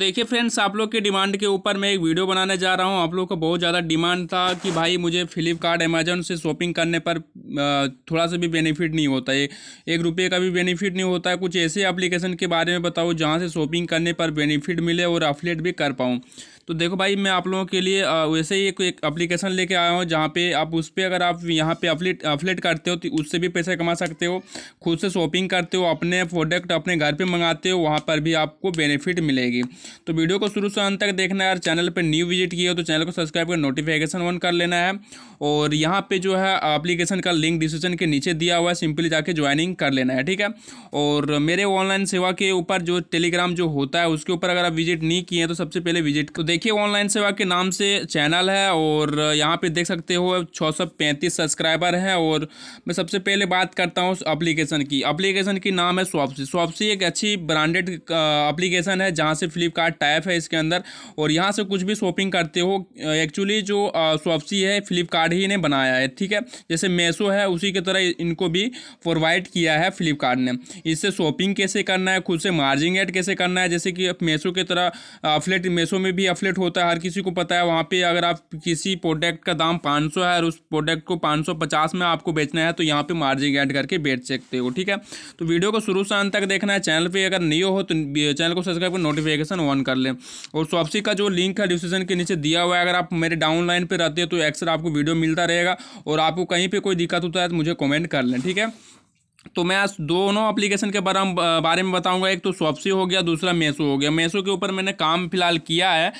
देखिए फ्रेंड्स आप लोग के डिमांड के ऊपर मैं एक वीडियो बनाने जा रहा हूँ आप लोग का बहुत ज़्यादा डिमांड था कि भाई मुझे फ्लिपकार्ट अमेजोन से शॉपिंग करने पर थोड़ा सा भी बेनिफिट नहीं होता है एक रुपये का भी बेनिफिट नहीं होता है कुछ ऐसे एप्लीकेशन के बारे में बताओ जहाँ से शॉपिंग करने पर बेनिफिट मिले और अपलेट भी कर पाऊँ तो देखो भाई मैं आप लोगों के लिए वैसे ही एक अप्लीकेशन लेके आया हूँ जहाँ पे आप उस पर अगर आप यहाँ पे अपलेट अपलेट करते हो तो उससे भी पैसे कमा सकते हो खुद से शॉपिंग करते हो अपने प्रोडक्ट अपने घर पे मंगाते हो वहाँ पर भी आपको बेनिफिट मिलेगी तो वीडियो को शुरू से अंत तक देखना है और चैनल पर न्यू विजिट किया हो तो चैनल को सब्सक्राइब कर नोटिफिकेशन ऑन कर लेना है और यहाँ पर जो है अप्लीकेशन का लिंक डिस्क्रिप्शन के नीचे दिया हुआ है सिंपली जाके ज्वाइनिंग कर लेना है ठीक है और मेरे ऑनलाइन सेवा के ऊपर जो टेलीग्राम जो होता है उसके ऊपर अगर आप विजिट नहीं किए हैं तो सबसे पहले विजिट तो देख देखिए ऑनलाइन सेवा के नाम से चैनल है और यहाँ पे देख सकते हो छः सब्सक्राइबर हैं और मैं सबसे पहले बात करता हूँ अप्लीकेशन की अप्लीकेशन की नाम है स्वापसी स्वापसी एक अच्छी ब्रांडेड अप्लीकेशन है जहाँ से फ्लिपकार्ट टाइप है इसके अंदर और यहाँ से कुछ भी शॉपिंग करते हो एक्चुअली जो सॉप्सी है फ्लिपकार्ट ही ने बनाया है ठीक है जैसे मेसो है उसी की तरह इनको भी प्रोवाइड किया है फ्लिपकार्ट ने इससे शॉपिंग कैसे करना है खुद से मार्जिन एड कैसे करना है जैसे कि मेसो की तरह अफलेट मेसो में भी अफलेट मार्केट होता है हर किसी को पता है वहाँ पे अगर आप किसी प्रोडक्ट का दाम 500 है और उस प्रोडक्ट को 550 में आपको बेचना है तो यहाँ पे मार्जिन ऐड करके बेच सकते हो ठीक है तो वीडियो को शुरू से अंत तक देखना है चैनल पे अगर नहीं हो तो चैनल को सब्सक्राइब कर नोटिफिकेशन ऑन कर लें और सॉपसी का जो लिंक है डिस्क्रिप्शन के नीचे दिया हुआ है अगर आप मेरे डाउनलाइन पर रहते हो तो अक्सर आपको वीडियो मिलता रहेगा और आपको कहीं पर कोई दिक्कत होता है तो मुझे कॉमेंट कर लें ठीक है तो मैं आज दोनों एप्लीकेशन के बारे में बारे में बताऊंगा एक तो सॉप्सी हो गया दूसरा मेसो हो गया मेसो के ऊपर मैंने काम फिलहाल किया है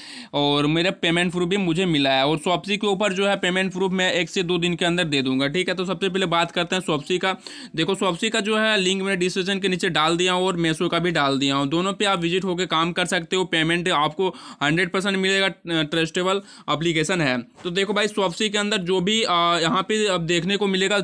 और मेरा पेमेंट प्रूफ भी मुझे मिला है और सॉप्सी के ऊपर जो है पेमेंट प्रूफ मैं एक से दो दिन के अंदर दे दूंगा ठीक है तो सबसे पहले बात करते हैं सॉप्सी का देखो सॉप्सी का जो है लिंक मैंने डिस्क्रिप्शन के नीचे डाल दिया हूँ और मेसो का भी डाल दिया हूँ दोनों पर आप विजिट होकर काम कर सकते हो पेमेंट आपको हंड्रेड मिलेगा ट्रस्टेबल अप्लीकेशन है तो देखो भाई सॉप्सी के अंदर जो भी यहाँ पर देखने को मिलेगा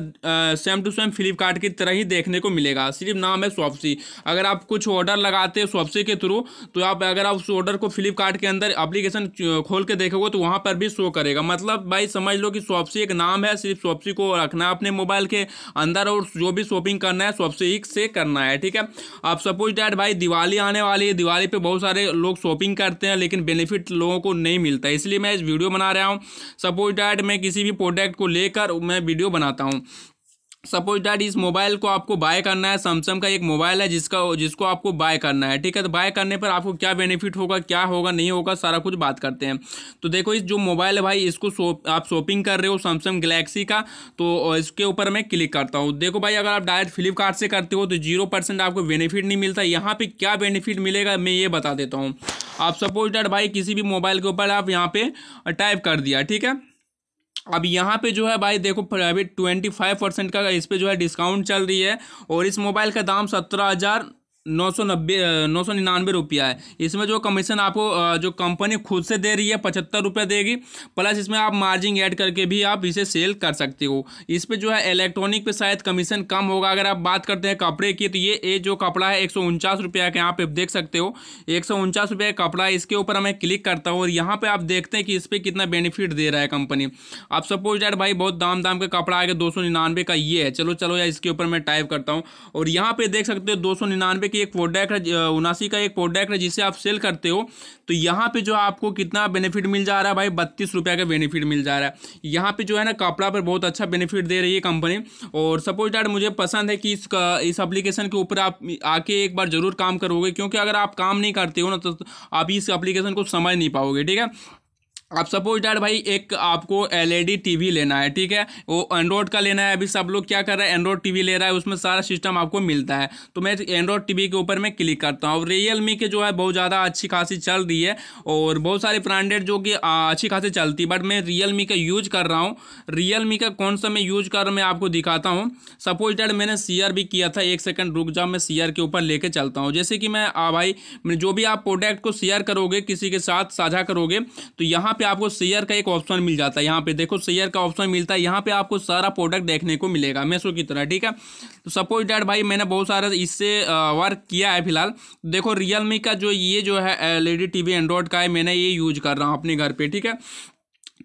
सेम टू सेम फ्लिपकार्ट की तरह ही देखने को मिलेगा सिर्फ नाम है स्वप्सी अगर आप कुछ ऑर्डर लगाते हैं स्वप्सी के थ्रू तो आप अगर आप उस ऑर्डर को फ्लिपकार्ट के अंदर अप्लीकेशन खोल के देखोगे तो वहाँ पर भी शो करेगा मतलब भाई समझ लो कि स्वप्सी एक नाम है सिर्फ स्वप्सी को रखना है अपने मोबाइल के अंदर और जो भी शॉपिंग करना है स्वप्सी ही से करना है ठीक है आप सपोज डैट भाई दिवाली आने वाली है दिवाली पर बहुत सारे लोग शॉपिंग करते हैं लेकिन बेनिफिट लोगों को नहीं मिलता इसलिए मैं इस वीडियो बना रहा हूँ सपोज डैट मैं किसी भी प्रोडक्ट को लेकर मैं वीडियो बनाता हूँ सपोज डैट इस मोबाइल को आपको बाय करना है सैमसंग का एक मोबाइल है जिसका जिसको आपको बाय करना है ठीक है तो बाय करने पर आपको क्या बेनिफिट होगा क्या होगा नहीं होगा सारा कुछ बात करते हैं तो देखो इस जो मोबाइल है भाई इसको शॉप आप शॉपिंग कर रहे हो सैमसंग गलेक्सी का तो इसके ऊपर मैं क्लिक करता हूँ देखो भाई अगर आप डायरेक्ट फ्लिपकार्ट से करते हो तो जीरो परसेंट आपको बेनिफिट नहीं मिलता यहाँ पर क्या बेनिफिट मिलेगा मैं ये बता देता हूँ आप सपोज डैट भाई किसी भी मोबाइल के ऊपर आप यहाँ पर टाइप कर दिया ठीक है अब यहाँ पे जो है भाई देखो प्राइवेट ट्वेंटी फाइव परसेंट का इस पर जो है डिस्काउंट चल रही है और इस मोबाइल का दाम सत्रह हज़ार नौ सौ नब्बे नौ सौ निन्यानवे रुपया है इसमें जो कमीशन आपको जो कंपनी खुद से दे रही है पचहत्तर रुपये देगी प्लस इसमें आप मार्जिन ऐड करके भी आप इसे सेल कर सकते हो इस पर जो है इलेक्ट्रॉनिक पे शायद कमीशन कम होगा अगर आप बात करते हैं कपड़े की तो ये ये जो कपड़ा है एक सौ उनचास रुपया का यहाँ पे देख सकते हो एक सौ उनचास का कपड़ा इसके ऊपर मैं क्लिक करता हूँ और यहाँ पर आप देखते हैं कि इस पर कितना बेनिफिट दे रहा है कंपनी आप सपोज यार भाई बहुत दाम दाम का कपड़ा आ गया दो का ये है चलो चलो या इसके ऊपर मैं टाइप करता हूँ और यहाँ पर देख सकते हो दो सौ निन्यानवे की एक प्रोडक्ट है उनासी का एक प्रोडक्ट है जिसे आप सेल करते हो तो यहाँ पे जो आपको कितना बेनिफिट मिल जा रहा है भाई बत्तीस रुपये का बेनिफिट मिल जा रहा है यहाँ पे जो है ना कपड़ा पर बहुत अच्छा बेनिफिट दे रही है कंपनी और सपोज डैट मुझे पसंद है कि इस इस अप्लीकेशन के ऊपर आप आके एक बार ज़रूर काम करोगे क्योंकि अगर आप काम नहीं करते हो ना तो आप इस अप्लीकेशन को समझ नहीं पाओगे ठीक है अब सपोज डैट भाई एक आपको एलईडी टीवी e लेना है ठीक है वो एंड्रॉयड का लेना है अभी सब लोग क्या कर रहे हैं एंड्रॉयड टीवी ले रहा है उसमें सारा सिस्टम आपको मिलता है तो मैं एंड्रॉयड टीवी के ऊपर मैं क्लिक करता हूँ रियल मी के जो है बहुत ज़्यादा अच्छी खासी चल रही है और बहुत सारे ब्रांडेड जो कि अच्छी खासी चलती है बट मैं रियल मी का यूज कर रहा हूँ रियल मी का कौन सा मैं यूज कर रहा मैं आपको दिखाता हूँ सपोज डैट मैंने सीयर भी किया था एक सेकेंड रुक जाओ मैं सीयर के ऊपर लेके चलता हूँ जैसे कि मैं भाई जो भी आप प्रोडक्ट को शेयर करोगे किसी के साथ साझा करोगे तो यहाँ पे आपको शेयर का एक ऑप्शन मिल जाता है यहाँ पे देखो शेयर का ऑप्शन मिलता है यहाँ पे आपको सारा प्रोडक्ट देखने को मिलेगा मेसो की तरह ठीक है तो सपोज डैट भाई मैंने बहुत सारा इससे वर्क किया है फिलहाल देखो रियलमी का जो ये जो है एल ई e का है मैंने ये यूज कर रहा हूँ अपने घर पर ठीक है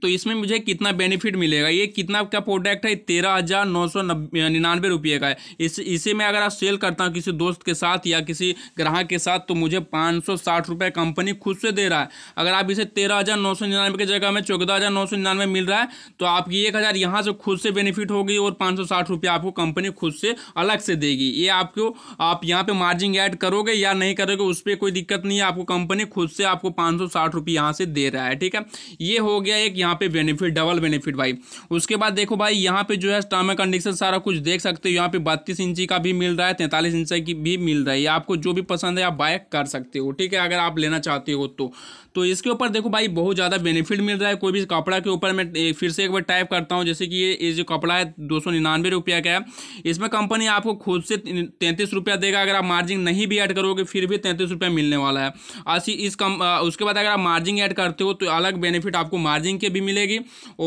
तो इसमें मुझे कितना बेनिफिट मिलेगा ये कितना का प्रोडक्ट है तेरह हज़ार नौ सौ निन्यानवे रुपये का है इस इसे मैं अगर आप सेल करता हूँ किसी दोस्त के साथ या किसी ग्राहक के साथ तो मुझे पाँच सौ साठ रुपये कंपनी खुद से दे रहा है अगर आप इसे तेरह हज़ार नौ सौ निन्यानवे की जगह में चौदह हज़ार नौ सौ निन्यानवे मिल रहा है तो आपकी एक हज़ार यहाँ से खुद से बेनिफिट होगी और पाँच सौ साठ रुपये आपको कंपनी खुद से अलग से देगी ये आपको आप यहाँ पर मार्जिन ऐड करोगे या नहीं करोगे उस पर कोई दिक्कत नहीं है आपको कंपनी खुद से आपको पाँच सौ साठ रुपये यहाँ से दे रहा है ठीक है ये हो गया एक यहाँ यहाँ पे बेनिफिट डबल बेनिफिट भाई उसके बाद देखो भाई यहाँ पे जो है टर्म कंडीशन सारा कुछ देख सकते हो यहाँ पे बत्तीस इंची का भी मिल रहा है तैंतालीस इंच की भी मिल रहा है आपको जो भी पसंद है आप बाय कर सकते हो ठीक है अगर आप लेना चाहते हो तो तो इसके ऊपर देखो भाई बहुत ज़्यादा बेनिफिट मिल रहा है कोई भी कपड़ा के ऊपर मैं फिर से एक बार टाइप करता हूँ जैसे कि ये ये जो कपड़ा है दो सौ निन्यानवे रुपया का है इसमें कंपनी आपको खुद से तैंतीस रुपया देगा अगर आप मार्जिन नहीं भी ऐड करोगे फिर भी तैंतीस रुपया मिलने वाला है अस्सी इस कम उसके बाद अगर आप मार्जिन ऐड करते हो तो अलग बेनिफिट आपको मार्जिन के भी मिलेगी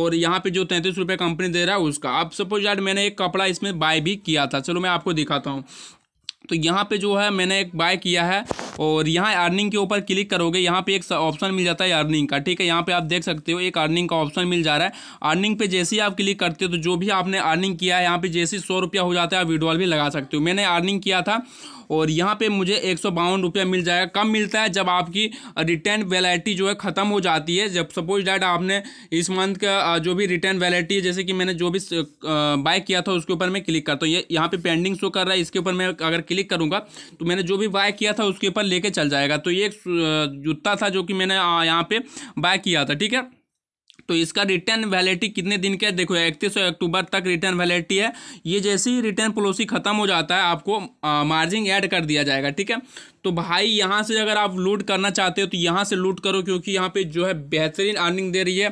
और यहाँ पे जो तैंतीस रुपये कंपनी दे रहा है उसका अब सपोज यार मैंने एक कपड़ा इसमें बाय भी किया था चलो मैं आपको दिखाता हूँ तो यहाँ पे जो है मैंने एक बाय किया है और यहाँ अर्निंग के ऊपर क्लिक करोगे यहाँ पे एक ऑप्शन मिल जाता है अर्निंग का ठीक है यहाँ पे आप देख सकते हो एक अर्निंग का ऑप्शन मिल जा रहा है अर्निंग पे जैसे ही आप क्लिक करते हो तो जो भी आपने अर्निंग किया है यहाँ पे जैसे सौ रुपया हो जाता है आप विड्रॉल भी लगा सकते हो मैंने अर्निंग किया था और यहाँ पे मुझे एक सौ रुपया मिल जाएगा कम मिलता है जब आपकी रिटर्न वैलिटी जो है ख़त्म हो जाती है जब सपोज डैट आपने इस मंथ का जो भी रिटर्न वैलिटी है जैसे कि मैंने जो भी बाय किया था उसके ऊपर मैं क्लिक करता हूँ ये यहाँ पे पेंडिंग शो कर रहा है इसके ऊपर मैं अगर क्लिक करूँगा तो मैंने जो भी बाय किया था उसके ऊपर लेके चल जाएगा तो ये एक जूता था जो कि मैंने यहाँ पे बाय किया था ठीक है तो इसका रिटर्न वैलिडिटी कितने दिन का है देखो इकतीस अक्टूबर तक रिटर्न वैलिडिटी है ये जैसे ही रिटर्न पॉलिसी खत्म हो जाता है आपको मार्जिन ऐड कर दिया जाएगा ठीक है तो भाई यहाँ से अगर आप लूट करना चाहते हो तो यहाँ से लूट करो क्योंकि यहाँ पे जो है बेहतरीन अर्निंग दे रही है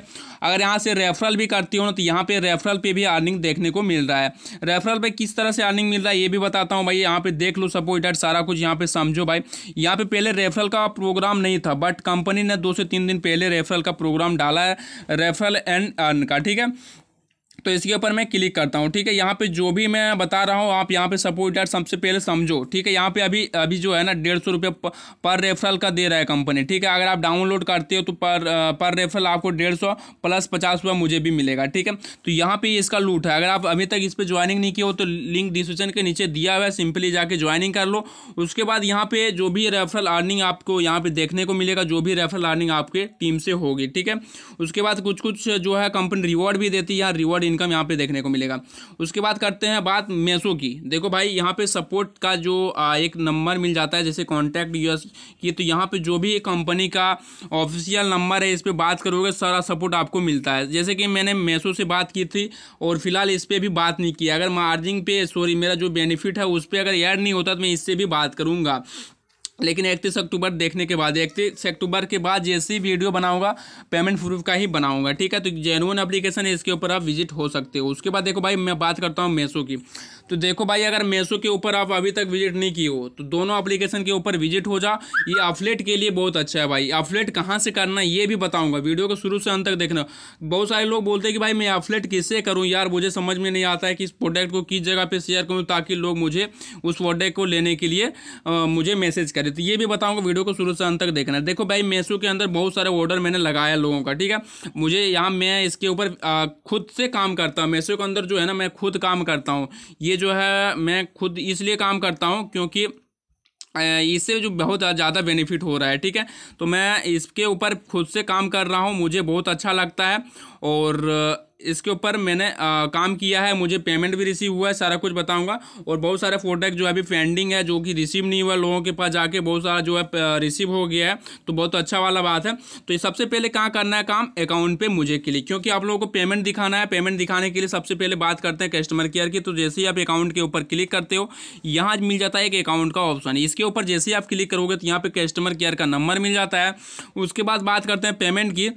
अगर यहाँ से रेफरल भी करती हो ना तो यहाँ पे रेफरल पे भी अर्निंग देखने को मिल रहा है रेफरल पे किस तरह से अर्निंग मिल रहा है ये भी बताता हूँ भाई यहाँ पे देख लो डेट सारा कुछ यहाँ पे समझो भाई यहाँ पे पहले रेफरल का प्रोग्राम नहीं था बट कंपनी ने दो से तीन दिन पहले रेफरल का प्रोग्राम डाला है रेफरल एंड अर्न का ठीक है तो इसके ऊपर मैं क्लिक करता हूँ ठीक है यहाँ पे जो भी मैं बता रहा हूँ आप यहाँ पे सपोर्ट डेट सबसे पहले समझो ठीक है यहाँ पे अभी अभी जो है ना डेढ़ सौ रुपये पर रेफरल का दे रहा है कंपनी ठीक है अगर आप डाउनलोड करते हो तो पर पर रेफरल आपको डेढ़ सौ प्लस पचास रुपये मुझे भी मिलेगा ठीक है तो यहाँ पर इसका लूट है अगर आप अभी तक इस पर ज्वाइनिंग नहीं किया हो तो लिंक डिस्क्रिप्शन के नीचे दिया हुआ है सिंपली जाके ज्वाइनिंग कर लो उसके बाद यहाँ पे जो भी रेफरल अर्निंग आपको यहाँ पे देखने को मिलेगा जो भी रेफरल अर्निंग आपके टीम से होगी ठीक है उसके बाद कुछ कुछ जो है कंपनी रिवॉर्ड भी देती है यहाँ रिवॉर्ड इनकम यहाँ पे देखने को मिलेगा उसके बाद करते हैं बात मेसो की देखो भाई यहाँ पे सपोर्ट का जो एक नंबर मिल जाता है जैसे कॉन्टैक्ट यूएस की तो यहाँ पे जो भी कंपनी का ऑफिशियल नंबर है इस पर बात करोगे सारा सपोर्ट आपको मिलता है जैसे कि मैंने मेसो से बात की थी और फिलहाल इस पर भी बात नहीं की अगर मार्जिन पे सॉरी मेरा जो बेनिफिट है उस पर अगर एड नहीं होता तो मैं इससे भी बात करूँगा लेकिन इकतीस अक्टूबर देखने के बाद इकतीस अक्टूबर के बाद जैसी वीडियो बनाऊंगा पेमेंट प्रूफ का ही बनाऊंगा ठीक है तो जेनुअन एप्लीकेशन है इसके ऊपर आप विजिट हो सकते हो उसके बाद देखो भाई मैं बात करता हूँ मेसो की तो देखो भाई अगर मेसो के ऊपर आप अभी तक विजिट नहीं किए हो तो दोनों अप्लीकेशन के ऊपर विजिट हो जा ये अपलेट के लिए बहुत अच्छा है भाई अपलेट कहाँ से करना ये भी बताऊँगा वीडियो को शुरू से अंत तक देखना बहुत सारे लोग बोलते हैं कि भाई मैं अपलेट किससे करूँ यार मुझे समझ में नहीं आता है कि इस प्रोडक्ट को किस जगह पर शेयर करूँ ताकि लोग मुझे उस प्रोडक्ट को लेने के लिए मुझे मैसेज करें करें तो ये भी बताऊंगा वीडियो को शुरू से अंत तक देखना है देखो भाई मेसो के अंदर बहुत सारे ऑर्डर मैंने लगाया लोगों का ठीक है मुझे यहाँ मैं इसके ऊपर खुद से काम करता हूँ मेसो के अंदर जो है ना मैं खुद काम करता हूँ ये जो है मैं खुद इसलिए काम करता हूँ क्योंकि इससे जो बहुत ज़्यादा बेनिफिट हो रहा है ठीक है तो मैं इसके ऊपर खुद से काम कर रहा हूँ मुझे बहुत अच्छा लगता है और इसके ऊपर मैंने आ, काम किया है मुझे पेमेंट भी रिसीव हुआ है सारा कुछ बताऊंगा और बहुत सारे प्रोडक्ट जो अभी पेंडिंग है जो कि रिसीव नहीं हुआ लोगों के पास जाके बहुत सारा जो है रिसीव हो गया है तो बहुत अच्छा वाला बात है तो ये सबसे पहले कहाँ करना है काम अकाउंट पे मुझे के लिए क्योंकि आप लोगों को पेमेंट दिखाना है पेमेंट दिखाने के लिए सबसे पहले बात करते हैं कस्टमर केयर की तो जैसे ही आप अकाउंट के ऊपर क्लिक करते हो यहाँ मिल जाता है एक अकाउंट का ऑप्शन इसके ऊपर जैसे ही आप क्लिक करोगे तो यहाँ पर कस्टमर केयर का नंबर मिल जाता है उसके बाद बात करते हैं पेमेंट की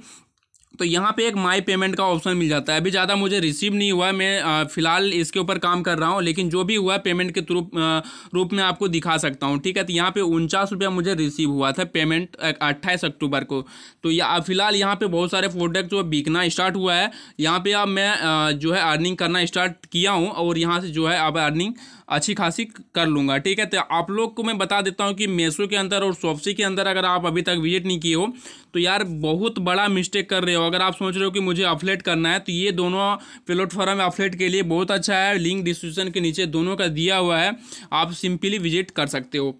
तो यहाँ पे एक माई पेमेंट का ऑप्शन मिल जाता है अभी ज़्यादा मुझे रिसीव नहीं हुआ मैं फ़िलहाल इसके ऊपर काम कर रहा हूँ लेकिन जो भी हुआ पेमेंट के थ्रू रूप में आपको दिखा सकता हूँ ठीक है तो यहाँ पे उनचास रुपया मुझे रिसीव हुआ था पेमेंट अट्ठाईस अक्टूबर को तो या फिलहाल यहाँ पे बहुत सारे प्रोडक्ट जो बिकना स्टार्ट हुआ है यहाँ पर अब मैं जो है अर्निंग करना स्टार्ट किया हूँ और यहाँ से जो है अब अर्निंग अच्छी खासी कर लूँगा ठीक है तो आप लोग को मैं बता देता हूँ कि मेसो के अंदर और शॉपसी के अंदर अगर आप अभी तक विजिट नहीं किए हो तो यार बहुत बड़ा मिस्टेक कर रहे हो अगर आप सोच रहे हो कि मुझे अपलेट करना है तो ये दोनों प्लेटफॉर्म अपलेट के लिए बहुत अच्छा है लिंक डिस्क्रिप्शन के नीचे दोनों का दिया हुआ है आप सिंपली विजिट कर सकते हो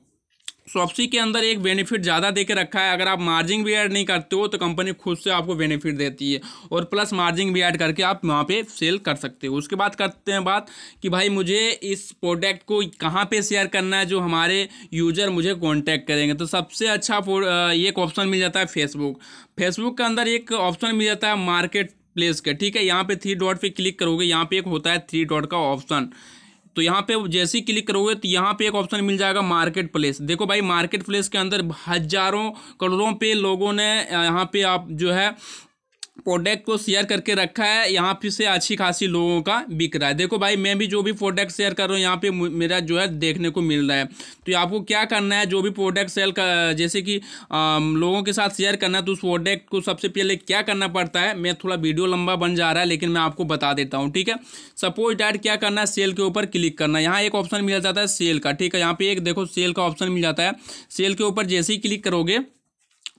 सॉफ्सी के अंदर एक बेनिफिट ज़्यादा दे के रखा है अगर आप मार्जिन भी ऐड नहीं करते हो तो कंपनी खुद से आपको बेनिफिट देती है और प्लस मार्जिन भी ऐड करके आप वहाँ पे सेल कर सकते हो उसके बाद करते हैं बात कि भाई मुझे इस प्रोडक्ट को कहाँ पे शेयर करना है जो हमारे यूज़र मुझे कॉन्टैक्ट करेंगे तो सबसे अच्छा एक ऑप्शन मिल जाता है फेसबुक फेसबुक के अंदर एक ऑप्शन मिल जाता है मार्केट प्लेस का ठीक है यहाँ पे थ्री डॉट पर क्लिक करोगे यहाँ पे एक होता है थ्री डॉट का ऑप्शन तो यहाँ पे जैसे ही क्लिक करोगे तो यहाँ पे एक ऑप्शन मिल जाएगा मार्केट प्लेस देखो भाई मार्केट प्लेस के अंदर हजारों करोड़ों पे लोगों ने यहाँ पे आप जो है प्रोडक्ट को शेयर करके रखा है यहाँ पे से अच्छी खासी लोगों का बिक रहा है देखो भाई मैं भी जो भी प्रोडक्ट शेयर कर रहा हूँ यहाँ पे मेरा जो है देखने को मिल रहा है तो आपको क्या करना है जो भी प्रोडक्ट सेल कर, जैसे कि आ, लोगों के साथ शेयर करना है तो उस प्रोडक्ट को सबसे पहले क्या करना पड़ता है मैं थोड़ा वीडियो लंबा बन जा रहा है लेकिन मैं आपको बता देता हूँ ठीक है सपोज डैट क्या करना है सेल के ऊपर क्लिक करना यहाँ एक ऑप्शन मिल जाता है सेल का ठीक है यहाँ पे एक देखो सेल का ऑप्शन मिल जाता है सेल के ऊपर जैसे ही क्लिक करोगे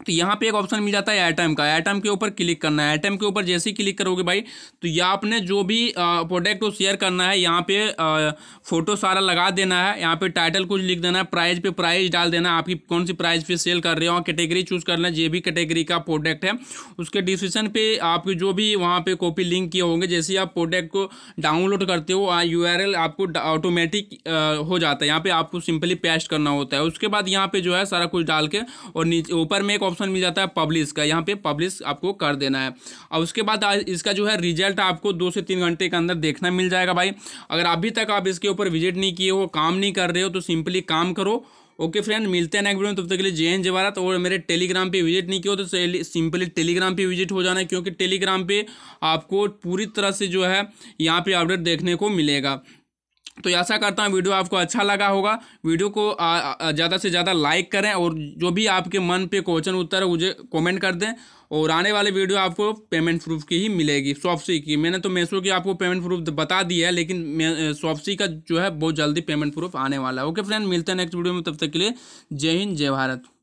तो यहाँ पे एक ऑप्शन मिल जाता है एटम का एटम के ऊपर क्लिक करना है एटम के ऊपर जैसे ही क्लिक करोगे भाई तो या आपने जो भी प्रोडक्ट को शेयर करना है यहाँ पे आ, फोटो सारा लगा देना है यहाँ पे टाइटल कुछ लिख देना है प्राइस पे प्राइस डाल देना है आपकी कौन सी प्राइस पे सेल कर रहे हो कैटेगरी चूज करना है जो भी कैटेगरी का प्रोडक्ट है उसके डिस्क्रिप्शन पर आपकी जो भी वहाँ पे कॉपी लिंक किए होंगे जैसे आप प्रोडक्ट को डाउनलोड करते हो यू आपको ऑटोमेटिक हो जाता है यहाँ पर आपको सिंपली पेस्ट करना होता है उसके बाद यहाँ पर जो है सारा कुछ डाल के और ऊपर में एक ऑप्शन मिल जाता है पब्लिश का यहाँ पे पब्लिश आपको कर देना है और उसके बाद इसका जो है रिजल्ट आपको दो से तीन घंटे के अंदर देखना मिल जाएगा भाई अगर अभी तक आप इसके ऊपर विजिट नहीं किए हो काम नहीं कर रहे हो तो सिंपली काम करो ओके फ्रेंड मिलते हैं नेक्स्ट वीडियो में तब तक के लिए जे एन जवाहरात और मेरे टेलीग्राम पे विजिट नहीं किया तो सिंपली टेलीग्राम पे विजिट हो जाना है क्योंकि टेलीग्राम पे आपको पूरी तरह से जो है यहाँ पे अपडेट देखने को मिलेगा तो आशा करता हूँ वीडियो आपको अच्छा लगा होगा वीडियो को ज़्यादा से ज़्यादा लाइक करें और जो भी आपके मन पे क्वेश्चन उत्तर है मुझे कमेंट कर दें और आने वाले वीडियो आपको पेमेंट प्रूफ की ही मिलेगी सॉफ्टसी की मैंने तो मेसो की आपको पेमेंट प्रूफ बता दिया है लेकिन सॉफ्टसी का जो है बहुत जल्दी पेमेंट प्रूफ आने वाला है ओके फ्रेंड मिलते हैं नेक्स्ट वीडियो में तब तक के लिए जय हिंद जय भारत